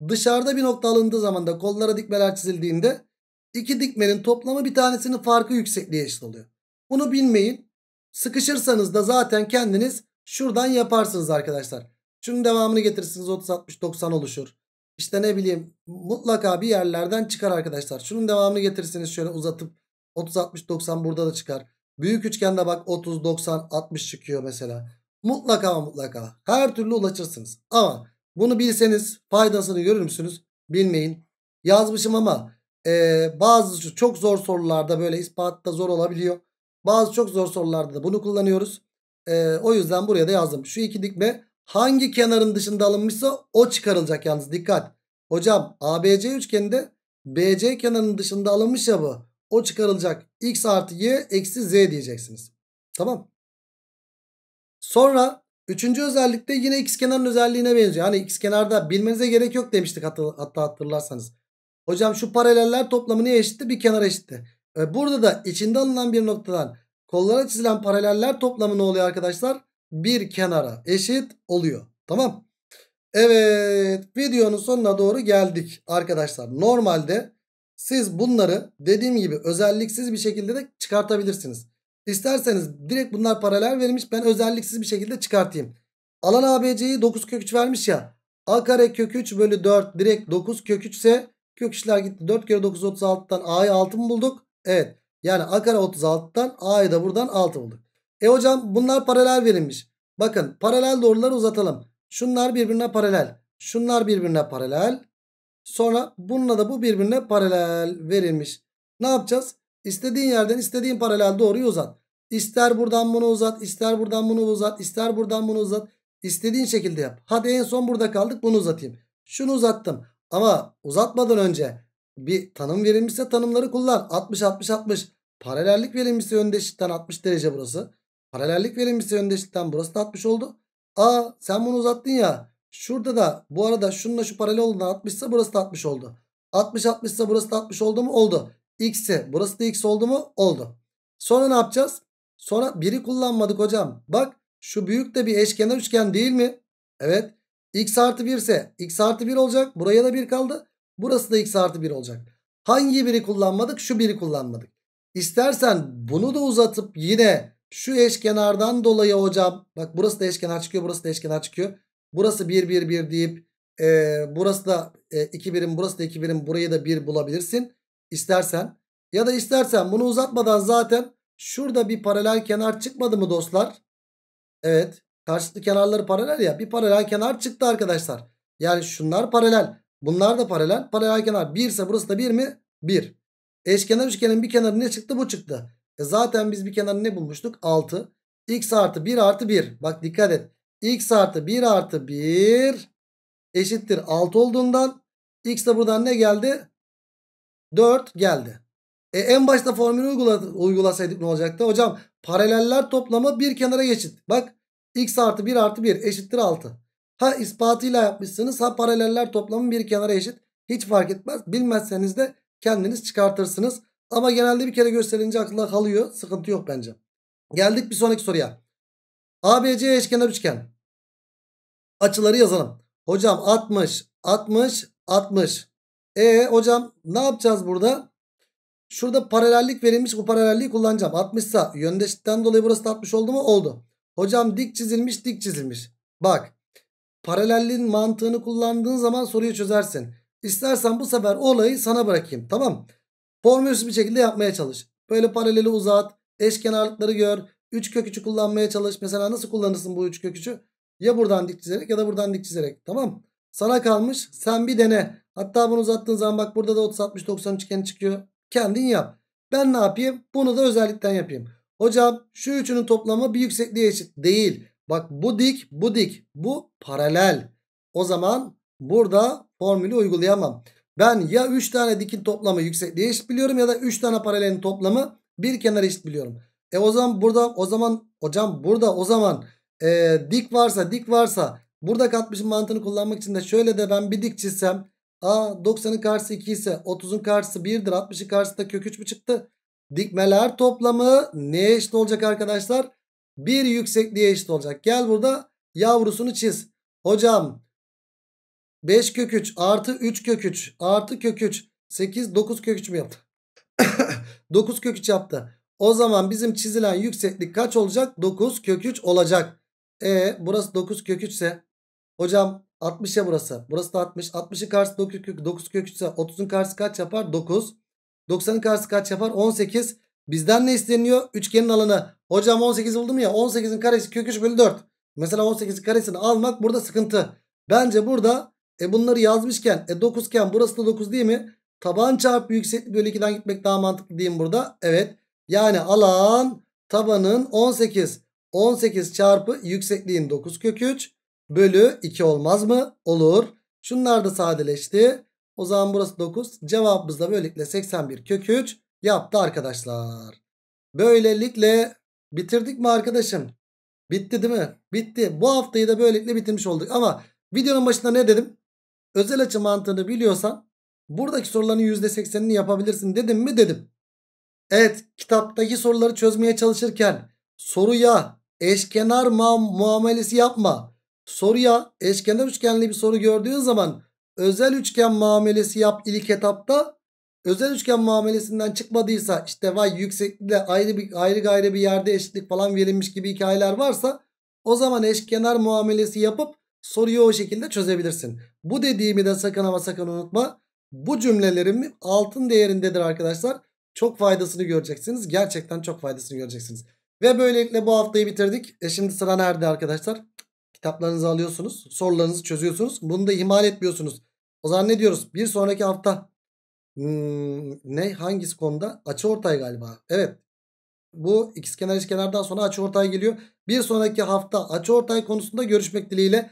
dışarıda bir nokta alındığı zaman da kollara dikmeler çizildiğinde iki dikmenin toplamı bir tanesinin farkı yüksekliğe eşit oluyor. Bunu bilmeyin. Sıkışırsanız da zaten kendiniz şuradan yaparsınız arkadaşlar. Şunun devamını getirirsiniz 30 60 90 oluşur. İşte ne bileyim mutlaka bir yerlerden çıkar arkadaşlar. Şunun devamını getirirsiniz şöyle uzatıp 30 60 90 burada da çıkar. Büyük üçgende bak 30 90 60 çıkıyor mesela. Mutlaka mutlaka her türlü ulaşırsınız. Ama bunu bilseniz faydasını görür müsünüz? Bilmeyin. Yazmışım ama e, bazı çok zor sorularda böyle ispatta zor olabiliyor. Bazı çok zor sorularda da bunu kullanıyoruz. E, o yüzden buraya da yazdım. Şu iki dikme hangi kenarın dışında alınmışsa o çıkarılacak yalnız dikkat. Hocam ABC üçgeninde BC kenarının dışında alınmış ya bu. O çıkarılacak x artı y eksi z diyeceksiniz. Tamam. Sonra üçüncü özellikte yine x kenarın özelliğine benziyor. Hani x kenarda bilmenize gerek yok demiştik hatta hatırlarsanız. Hocam şu paraleller toplamı ne eşitti? Bir kenar eşitti. E, burada da içinde alınan bir noktadan kollara çizilen paraleller toplamı ne oluyor arkadaşlar? bir kenara eşit oluyor. Tamam. Evet videonun sonuna doğru geldik arkadaşlar. Normalde siz bunları dediğim gibi özelliksiz bir şekilde de çıkartabilirsiniz. İsterseniz direkt bunlar paralel verilmiş ben özelliksiz bir şekilde çıkartayım. Alan ABC'yi 9 kök 3 vermiş ya. A kare kök 3 bölü 4 direkt 9 kök 3 ise kök işler gitti. 4 kere 9 36'dan A'yı 6 mı bulduk? Evet. Yani A kare 36'dan A'yı da buradan 6 bulduk. E hocam bunlar paralel verilmiş. Bakın paralel doğruları uzatalım. Şunlar birbirine paralel. Şunlar birbirine paralel. Sonra bununla da bu birbirine paralel verilmiş. Ne yapacağız? İstediğin yerden istediğin paralel doğruyu uzat. İster buradan bunu uzat, ister buradan bunu uzat, ister buradan bunu uzat. İstediğin şekilde yap. Hadi en son burada kaldık bunu uzatayım. Şunu uzattım. Ama uzatmadan önce bir tanım verilmişse tanımları kullan. 60 60 60. Paralellik verilmişse önde eşitten 60 derece burası. Paralellik verilmişse öndeşlikten burası da 60 oldu. A sen bunu uzattın ya. Şurada da bu arada şununla şu paralel olduğundan 60 ise burası da 60 oldu. 60 60 ise burası da 60 oldu mu? Oldu. X'i burası da X oldu mu? Oldu. Sonra ne yapacağız? Sonra 1'i kullanmadık hocam. Bak şu büyük de bir eşkenar üçgen değil mi? Evet. X artı 1 ise X artı 1 olacak. Buraya da 1 kaldı. Burası da X artı 1 olacak. Hangi biri kullanmadık? Şu biri kullanmadık. İstersen bunu da uzatıp yine şu eşkenardan dolayı hocam. Bak burası da eşkenar çıkıyor. Burası da eşkenar çıkıyor. Burası 1 1 1 deyip e, burası da 2 e, birim burası da 2 birim burayı da 1 bulabilirsin. istersen. Ya da istersen bunu uzatmadan zaten şurada bir paralel kenar çıkmadı mı dostlar? Evet. Karşılıklı kenarları paralel ya. Bir paralel kenar çıktı arkadaşlar. Yani şunlar paralel. Bunlar da paralel. Paralel kenar 1 ise burası da 1 mi? 1. Eşkenar üçgenin bir kenarı ne çıktı? Bu çıktı. E zaten biz bir kenarı ne bulmuştuk? 6. X artı 1 artı 1. Bak dikkat et. X artı 1 artı 1 eşittir 6 olduğundan X de buradan ne geldi? 4 geldi. E en başta formülü uygulasaydık ne olacaktı? Hocam paraleller toplamı bir kenara eşit. Bak x artı 1 artı 1 eşittir 6. Ha ispatıyla yapmışsınız ha paraleller toplamı bir kenara eşit. Hiç fark etmez. Bilmezseniz de kendiniz çıkartırsınız. Ama genelde bir kere gösterince aklına kalıyor. Sıkıntı yok bence. Geldik bir sonraki soruya. ABC eşkenar üçgen. Açıları yazalım. Hocam 60, 60, 60. E hocam ne yapacağız burada? Şurada paralellik verilmiş. Bu paralelliği kullanacağım. 60 sa yöndeşlikten dolayı burası 60 oldu mu? Oldu. Hocam dik çizilmiş, dik çizilmiş. Bak. Paralelliğin mantığını kullandığın zaman soruyu çözersin. İstersen bu sefer olayı sana bırakayım. Tamam. Formülsüz bir şekilde yapmaya çalış. Böyle paraleli uzat. Eşkenarlıkları gör. üç kök 3'ü kullanmaya çalış. Mesela nasıl kullanırsın bu üç kök 3'ü? Ya buradan dik çizerek ya da buradan dik çizerek. Tamam. Sana kalmış. Sen bir dene. Hatta bunu uzattığın zaman bak burada da 30 60 90 üçgeni çıkıyor. Kendin yap. Ben ne yapayım? Bunu da özellikten yapayım. Hocam şu üçünün toplamı bir yüksekliğe eşit değil. Bak bu dik, bu dik, bu paralel. O zaman burada formülü uygulayamam. Ben ya 3 tane dikin toplamı yüksekliği eşit biliyorum ya da 3 tane paralelin toplamı bir kenar eşit biliyorum. E o zaman burada o zaman hocam burada o zaman e, dik varsa dik varsa burada katmışım mantığını kullanmak için de şöyle de ben bir dik çizsem a 90'ın karşısı 2 ise 30'un karşısı 1'dir 60'ın karşısında kök 3 mü çıktı? Dikmeler toplamı ne eşit olacak arkadaşlar? Bir yüksekliğe eşit olacak. Gel burada yavrusunu çiz. Hocam 5 kök 3 artı 3 kök 3 artı kök 3 8 9 kök 3 mü yaptı? 9 [coughs] kök 3 yaptı. O zaman bizim çizilen yükseklik kaç olacak? 9 kök 3 olacak. E burası 9 kök 3 ise hocam 60 ya burası. Burası da 60. 60'ın karşısı 9 kök 9 kök 3 ise 30'un karşısı kaç yapar? 9. 90'ın karşısı kaç yapar? 18. Bizden ne isteniyor? Üçgenin alanı. Hocam 18 buldum ya. 18'in karesi kök 3 bölü 4. Mesela 18'in karesini almak burada sıkıntı. Bence burada e bunları yazmışken e 9 iken burası da 9 değil mi? Taban çarpı yükseklik bölü 2'den gitmek daha mantıklı diyeyim burada. Evet. Yani alan tabanın 18. 18 çarpı yüksekliğin 9 kök 3 bölü 2 olmaz mı? Olur. Şunlar da sadeleşti. O zaman burası 9. Cevabımız da böylelikle 81 kök 3 yaptı arkadaşlar. Böylelikle bitirdik mi arkadaşım? Bitti değil mi? Bitti. Bu haftayı da böylelikle bitirmiş olduk. Ama videonun başında ne dedim? özel açı mantığını biliyorsan buradaki soruların %80'ini yapabilirsin dedim mi dedim. Evet kitaptaki soruları çözmeye çalışırken soruya eşkenar muamelesi yapma. Soruya eşkenar üçgenli bir soru gördüğün zaman özel üçgen muamelesi yap ilk etapta. Özel üçgen muamelesinden çıkmadıysa işte vay yükseklikle ayrı bir ayrı gayrı bir yerde eşitlik falan verilmiş gibi hikayeler varsa o zaman eşkenar muamelesi yapıp soruyu o şekilde çözebilirsin. Bu dediğimi de sakın ama sakın unutma. Bu cümlelerim altın değerindedir arkadaşlar. Çok faydasını göreceksiniz. Gerçekten çok faydasını göreceksiniz. Ve böylelikle bu haftayı bitirdik. E şimdi sıra nerede arkadaşlar? Kitaplarınızı alıyorsunuz. Sorularınızı çözüyorsunuz. Bunu da ihmal etmiyorsunuz. O zaman ne diyoruz? Bir sonraki hafta hmm, ne? Hangisi konuda? Açı ortay galiba. Evet. Bu ikizkenar eşkenardan sonra açı ortay geliyor. Bir sonraki hafta açı ortay konusunda görüşmek dileğiyle.